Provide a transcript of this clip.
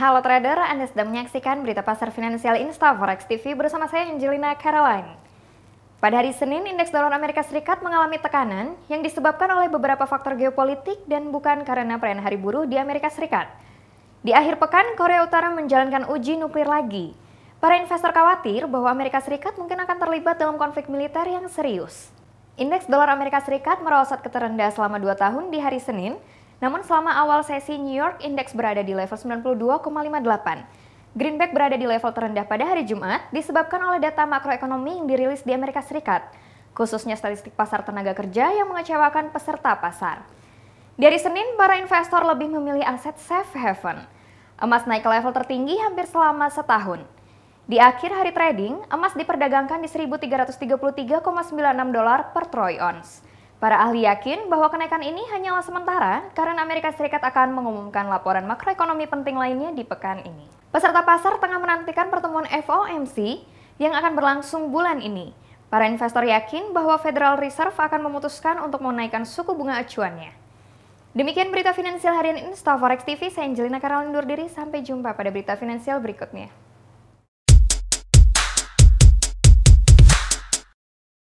Halo trader, Anda sedang menyaksikan berita pasar finansial Insta Forex TV bersama saya Angelina Caroline. Pada hari Senin, indeks dolar Amerika Serikat mengalami tekanan yang disebabkan oleh beberapa faktor geopolitik dan bukan karena perayaan Hari Buruh di Amerika Serikat. Di akhir pekan, Korea Utara menjalankan uji nuklir lagi. Para investor khawatir bahwa Amerika Serikat mungkin akan terlibat dalam konflik militer yang serius. Indeks dolar Amerika Serikat merosot ke terendah selama dua tahun di hari Senin, namun selama awal sesi New York Index berada di level 92,58. Greenback berada di level terendah pada hari Jumat disebabkan oleh data makroekonomi yang dirilis di Amerika Serikat, khususnya statistik pasar tenaga kerja yang mengecewakan peserta pasar. Dari Senin, para investor lebih memilih aset safe haven. Emas naik ke level tertinggi hampir selama setahun. Di akhir hari trading, emas diperdagangkan di 1.333,96 dolar per troy ounce. Para ahli yakin bahwa kenaikan ini hanyalah sementara karena Amerika Serikat akan mengumumkan laporan makroekonomi penting lainnya di pekan ini. Peserta pasar tengah menantikan pertemuan FOMC yang akan berlangsung bulan ini. Para investor yakin bahwa Federal Reserve akan memutuskan untuk menaikkan suku bunga acuannya. Demikian berita finansial harian Insta Forex TV, saya Angelina Karel undur diri, sampai jumpa pada berita finansial berikutnya.